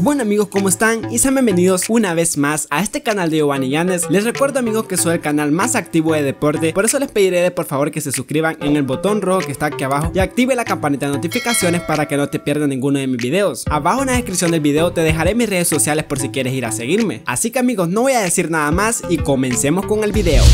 Bueno amigos, ¿cómo están? Y sean bienvenidos una vez más a este canal de Giovanni Yanes Les recuerdo amigos que soy el canal más activo de deporte, por eso les pediré de por favor que se suscriban en el botón rojo que está aquí abajo y active la campanita de notificaciones para que no te pierdas ninguno de mis videos. Abajo en la descripción del video te dejaré mis redes sociales por si quieres ir a seguirme. Así que amigos, no voy a decir nada más y comencemos con el video.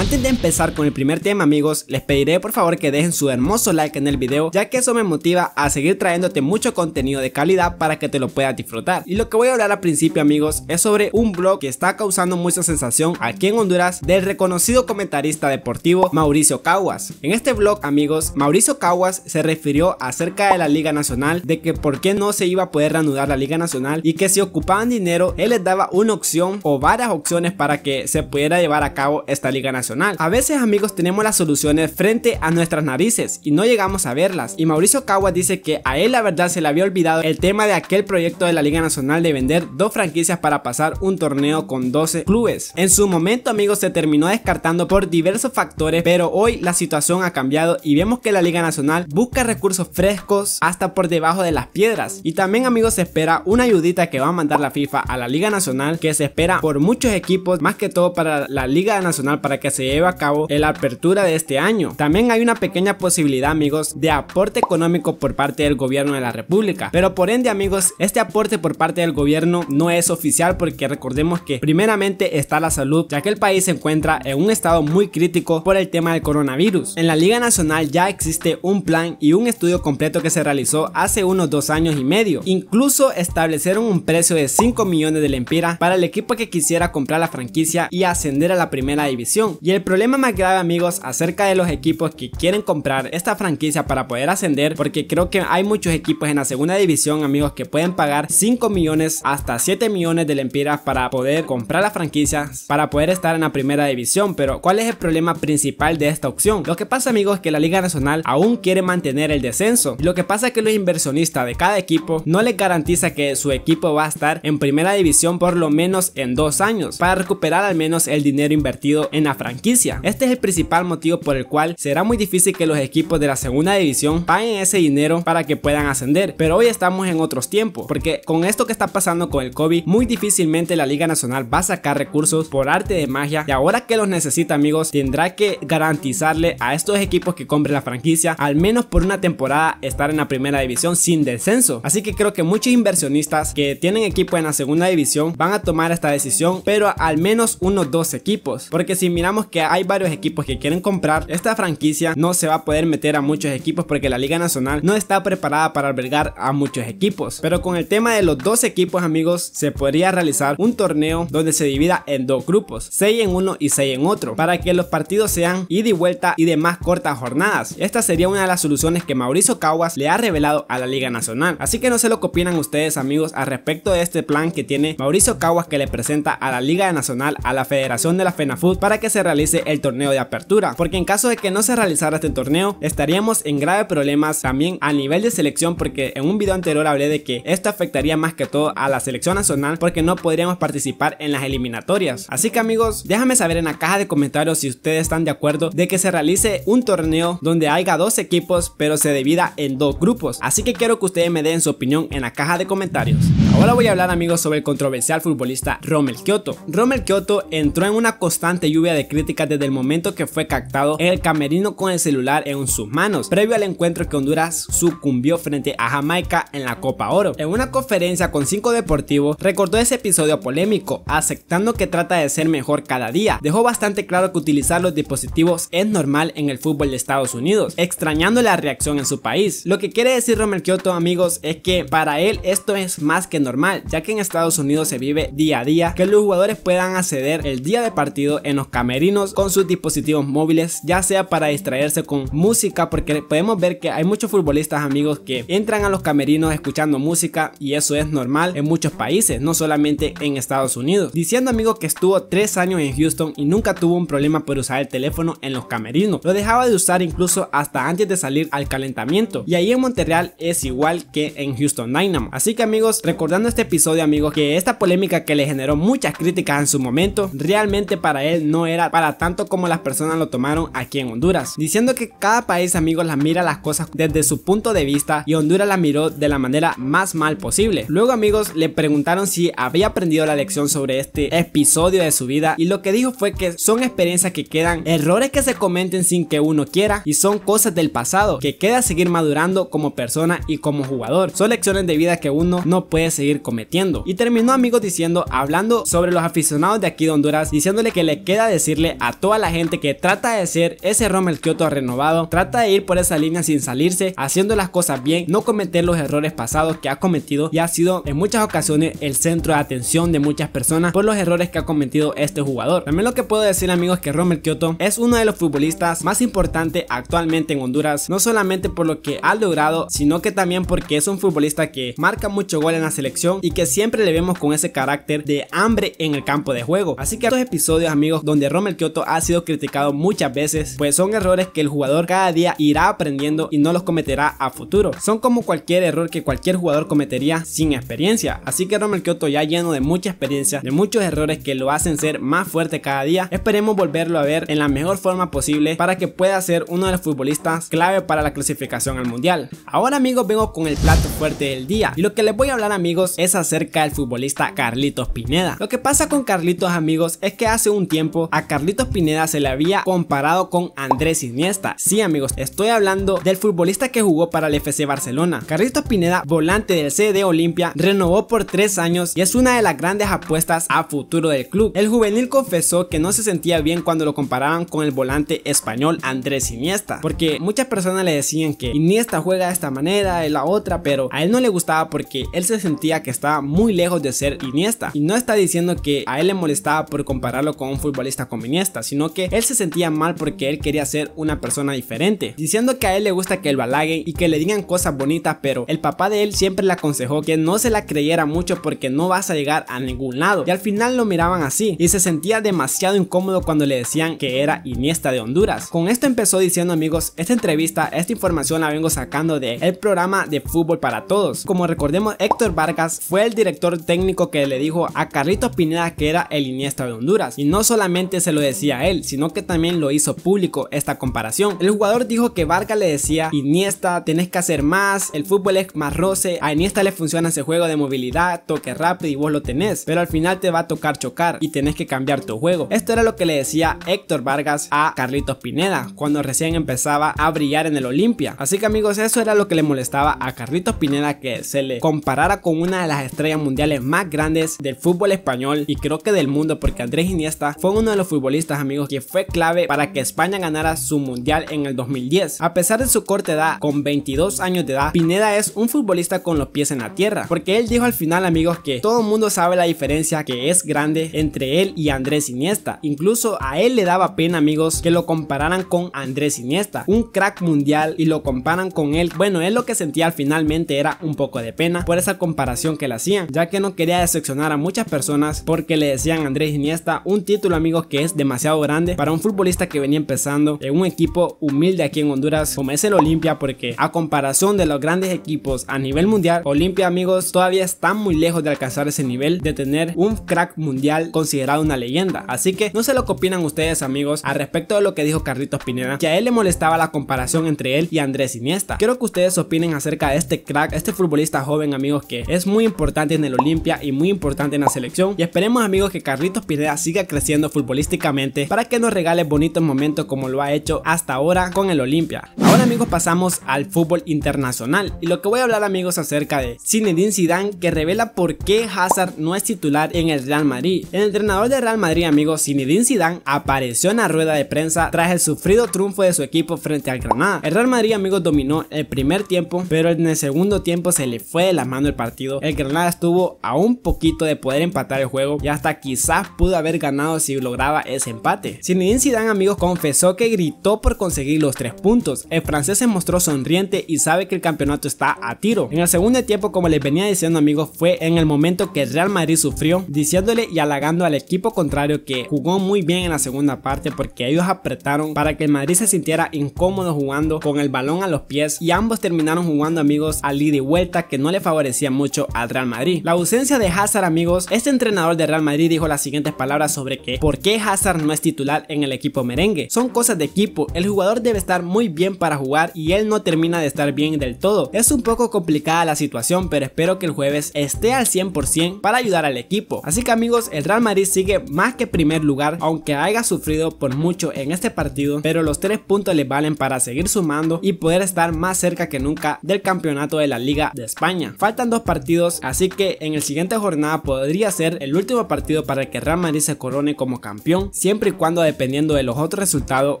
Antes de empezar con el primer tema amigos, les pediré por favor que dejen su hermoso like en el video ya que eso me motiva a seguir trayéndote mucho contenido de calidad para que te lo puedas disfrutar. Y lo que voy a hablar al principio amigos es sobre un blog que está causando mucha sensación aquí en Honduras del reconocido comentarista deportivo Mauricio Caguas. En este blog amigos, Mauricio Caguas se refirió acerca de la Liga Nacional, de que por qué no se iba a poder reanudar la Liga Nacional y que si ocupaban dinero él les daba una opción o varias opciones para que se pudiera llevar a cabo esta Liga Nacional. A veces amigos tenemos las soluciones frente a nuestras narices y no llegamos a verlas. Y Mauricio Cagua dice que a él la verdad se le había olvidado el tema de aquel proyecto de la Liga Nacional de vender dos franquicias para pasar un torneo con 12 clubes. En su momento amigos se terminó descartando por diversos factores, pero hoy la situación ha cambiado y vemos que la Liga Nacional busca recursos frescos hasta por debajo de las piedras. Y también amigos se espera una ayudita que va a mandar la FIFA a la Liga Nacional que se espera por muchos equipos, más que todo para la Liga Nacional para que se lleva a cabo en la apertura de este año. También hay una pequeña posibilidad amigos de aporte económico por parte del gobierno de la república, pero por ende amigos este aporte por parte del gobierno no es oficial porque recordemos que primeramente está la salud ya que el país se encuentra en un estado muy crítico por el tema del coronavirus. En la Liga Nacional ya existe un plan y un estudio completo que se realizó hace unos dos años y medio. Incluso establecieron un precio de 5 millones de lempira para el equipo que quisiera comprar la franquicia y ascender a la primera división. Y el el problema más grave amigos acerca de los equipos que quieren comprar esta franquicia para poder ascender porque creo que hay muchos equipos en la segunda división amigos que pueden pagar 5 millones hasta 7 millones de lempiras para poder comprar la franquicia para poder estar en la primera división pero ¿cuál es el problema principal de esta opción? Lo que pasa amigos es que la liga nacional aún quiere mantener el descenso lo que pasa es que los inversionistas de cada equipo no les garantiza que su equipo va a estar en primera división por lo menos en dos años para recuperar al menos el dinero invertido en la franquicia este es el principal motivo por el cual será muy difícil que los equipos de la segunda división paguen ese dinero para que puedan ascender, pero hoy estamos en otros tiempos, porque con esto que está pasando con el COVID, muy difícilmente la Liga Nacional va a sacar recursos por arte de magia y ahora que los necesita amigos, tendrá que garantizarle a estos equipos que compren la franquicia, al menos por una temporada, estar en la primera división sin descenso. Así que creo que muchos inversionistas que tienen equipo en la segunda división van a tomar esta decisión, pero al menos unos dos equipos, porque si miramos que hay varios equipos que quieren comprar, esta franquicia no se va a poder meter a muchos equipos porque la Liga Nacional no está preparada para albergar a muchos equipos. Pero con el tema de los dos equipos, amigos, se podría realizar un torneo donde se divida en dos grupos, seis en uno y seis en otro, para que los partidos sean ida y vuelta y de más cortas jornadas. Esta sería una de las soluciones que Mauricio Caguas le ha revelado a la Liga Nacional. Así que no sé lo que opinan ustedes, amigos, al respecto de este plan que tiene Mauricio Caguas que le presenta a la Liga Nacional a la Federación de la FENAFUT para que se realice el torneo de apertura, porque en caso de que no se realizara este torneo, estaríamos en graves problemas también a nivel de selección, porque en un video anterior hablé de que esto afectaría más que todo a la selección nacional, porque no podríamos participar en las eliminatorias. Así que amigos, déjame saber en la caja de comentarios si ustedes están de acuerdo de que se realice un torneo donde haya dos equipos, pero se divida en dos grupos. Así que quiero que ustedes me den su opinión en la caja de comentarios. Ahora voy a hablar amigos sobre el controversial futbolista Rommel Kioto, Rommel Kioto entró en una constante lluvia de críticas desde el momento que fue captado el camerino con el celular en sus manos, previo al encuentro que Honduras sucumbió frente a Jamaica en la Copa Oro. En una conferencia con cinco deportivos, recordó ese episodio polémico, aceptando que trata de ser mejor cada día. Dejó bastante claro que utilizar los dispositivos es normal en el fútbol de Estados Unidos, extrañando la reacción en su país. Lo que quiere decir Romel Kioto, amigos, es que para él esto es más que normal, ya que en Estados Unidos se vive día a día que los jugadores puedan acceder el día de partido en los camerinos con sus dispositivos móviles, ya sea para distraerse con música, porque podemos ver que hay muchos futbolistas amigos que entran a los camerinos escuchando música y eso es normal en muchos países, no solamente en Estados Unidos. Diciendo amigos que estuvo tres años en Houston y nunca tuvo un problema por usar el teléfono en los camerinos, lo dejaba de usar incluso hasta antes de salir al calentamiento y ahí en Monterreal es igual que en Houston Dynamo. Así que amigos, recordando este episodio amigos que esta polémica que le generó muchas críticas en su momento, realmente para él no era para tanto como las personas lo tomaron aquí en Honduras, diciendo que cada país amigos las mira las cosas desde su punto de vista y Honduras la miró de la manera más mal posible. Luego amigos le preguntaron si había aprendido la lección sobre este episodio de su vida y lo que dijo fue que son experiencias que quedan, errores que se cometen sin que uno quiera y son cosas del pasado que queda seguir madurando como persona y como jugador. Son lecciones de vida que uno no puede seguir cometiendo. Y terminó amigos diciendo, hablando sobre los aficionados de aquí de Honduras, diciéndole que le queda decirle a toda la gente que trata de ser ese Rommel Kyoto renovado, trata de ir por esa línea sin salirse, haciendo las cosas bien, no cometer los errores pasados que ha cometido y ha sido en muchas ocasiones el centro de atención de muchas personas por los errores que ha cometido este jugador. También lo que puedo decir amigos es que Rommel Kyoto es uno de los futbolistas más importantes actualmente en Honduras, no solamente por lo que ha logrado, sino que también porque es un futbolista que marca mucho gol en la selección y que siempre le vemos con ese carácter de hambre en el campo de juego. Así que estos episodios amigos donde Rommel Kyoto ha sido criticado muchas veces, pues son errores que el jugador cada día irá aprendiendo y no los cometerá a futuro. Son como cualquier error que cualquier jugador cometería sin experiencia, así que romel Kyoto ya lleno de mucha experiencia, de muchos errores que lo hacen ser más fuerte cada día, esperemos volverlo a ver en la mejor forma posible para que pueda ser uno de los futbolistas clave para la clasificación al mundial. Ahora amigos vengo con el plato fuerte del día y lo que les voy a hablar amigos es acerca del futbolista Carlitos Pineda. Lo que pasa con Carlitos amigos es que hace un tiempo a Carlitos Pineda se le había comparado con Andrés Iniesta. Sí amigos, estoy hablando del futbolista que jugó para el FC Barcelona. Carlitos Pineda, volante del CD Olimpia, renovó por tres años y es una de las grandes apuestas a futuro del club. El juvenil confesó que no se sentía bien cuando lo comparaban con el volante español Andrés Iniesta, porque muchas personas le decían que Iniesta juega de esta manera, de la otra, pero a él no le gustaba porque él se sentía que estaba muy lejos de ser Iniesta. Y no está diciendo que a él le molestaba por compararlo con un futbolista como Iniesta sino que él se sentía mal porque él quería ser una persona diferente, diciendo que a él le gusta que él balague y que le digan cosas bonitas, pero el papá de él siempre le aconsejó que no se la creyera mucho porque no vas a llegar a ningún lado. Y al final lo miraban así y se sentía demasiado incómodo cuando le decían que era Iniesta de Honduras. Con esto empezó diciendo amigos, esta entrevista, esta información la vengo sacando de el programa de fútbol para todos. Como recordemos, Héctor Vargas fue el director técnico que le dijo a Carlito Pineda que era el Iniesta de Honduras y no solamente se lo decía decía él, sino que también lo hizo público esta comparación. El jugador dijo que vargas le decía, Iniesta, tenés que hacer más, el fútbol es más roce, a Iniesta le funciona ese juego de movilidad, toque rápido y vos lo tenés, pero al final te va a tocar chocar y tenés que cambiar tu juego. Esto era lo que le decía Héctor Vargas a Carlitos Pineda cuando recién empezaba a brillar en el Olimpia. Así que amigos, eso era lo que le molestaba a Carlitos Pineda que se le comparara con una de las estrellas mundiales más grandes del fútbol español y creo que del mundo porque Andrés Iniesta fue uno de los futbolistas amigos que fue clave para que España ganara su mundial en el 2010. A pesar de su corta edad, con 22 años de edad, Pineda es un futbolista con los pies en la tierra, porque él dijo al final amigos que todo el mundo sabe la diferencia que es grande entre él y Andrés Iniesta. Incluso a él le daba pena amigos que lo compararan con Andrés Iniesta, un crack mundial y lo comparan con él. Bueno, él lo que sentía al finalmente era un poco de pena por esa comparación que le hacían, ya que no quería decepcionar a muchas personas porque le decían Andrés Iniesta un título amigos que es demasiado grande para un futbolista que venía empezando en un equipo humilde aquí en Honduras como es el Olimpia porque a comparación de los grandes equipos a nivel mundial, Olimpia amigos todavía están muy lejos de alcanzar ese nivel de tener un crack mundial considerado una leyenda. Así que no sé lo que opinan ustedes amigos al respecto de lo que dijo Carlitos Pineda, que a él le molestaba la comparación entre él y Andrés Iniesta. Quiero que ustedes opinen acerca de este crack, este futbolista joven amigos que es muy importante en el Olimpia y muy importante en la selección y esperemos amigos que Carlitos Pineda siga creciendo futbolísticamente para que nos regale bonitos momentos como lo ha hecho hasta ahora con el Olimpia. Ahora amigos pasamos al fútbol internacional y lo que voy a hablar amigos acerca de Zinedine Zidane que revela por qué Hazard no es titular en el Real Madrid. El entrenador del Real Madrid amigos Zinedine Zidane apareció en la rueda de prensa tras el sufrido triunfo de su equipo frente al Granada. El Real Madrid amigos dominó el primer tiempo pero en el segundo tiempo se le fue de la mano el partido. El Granada estuvo a un poquito de poder empatar el juego y hasta quizás pudo haber ganado si lograba ese empate. Zinedine Zidane, amigos, confesó que gritó por conseguir los tres puntos. El francés se mostró sonriente y sabe que el campeonato está a tiro. En el segundo tiempo, como les venía diciendo, amigos, fue en el momento que Real Madrid sufrió, diciéndole y halagando al equipo contrario que jugó muy bien en la segunda parte porque ellos apretaron para que el Madrid se sintiera incómodo jugando con el balón a los pies y ambos terminaron jugando, amigos, al ida y vuelta que no le favorecía mucho al Real Madrid. La ausencia de Hazard, amigos, este entrenador de Real Madrid dijo las siguientes palabras sobre que por qué Hazard no es titular en el equipo merengue. Son cosas de equipo, el jugador debe estar muy bien para jugar y él no termina de estar bien del todo. Es un poco complicada la situación, pero espero que el jueves esté al 100% para ayudar al equipo. Así que amigos, el Real Madrid sigue más que primer lugar, aunque haya sufrido por mucho en este partido, pero los tres puntos le valen para seguir sumando y poder estar más cerca que nunca del campeonato de la Liga de España. Faltan dos partidos, así que en el siguiente jornada podría ser el último partido para que Real Madrid se corone como campeón siempre y cuando dependiendo de los otros resultados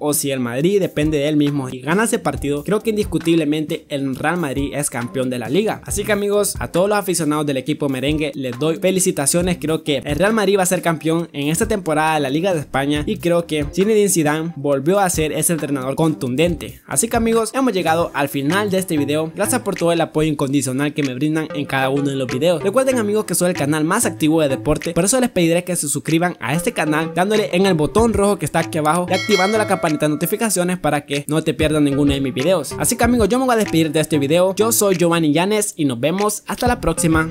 o si el Madrid depende de él mismo y gana ese partido, creo que indiscutiblemente el Real Madrid es campeón de la liga. Así que amigos, a todos los aficionados del equipo merengue les doy felicitaciones, creo que el Real Madrid va a ser campeón en esta temporada de la Liga de España y creo que Zinedine Zidane volvió a ser ese entrenador contundente. Así que amigos, hemos llegado al final de este video. Gracias por todo el apoyo incondicional que me brindan en cada uno de los videos. Recuerden amigos que soy el canal más activo de deporte, por eso les pediré que se suscriban a este canal dándole en el botón rojo que está aquí abajo y activando la campanita de notificaciones para que no te pierdas ninguno de mis videos. Así que amigos, yo me voy a despedir de este video. Yo soy Giovanni Llanes y nos vemos hasta la próxima.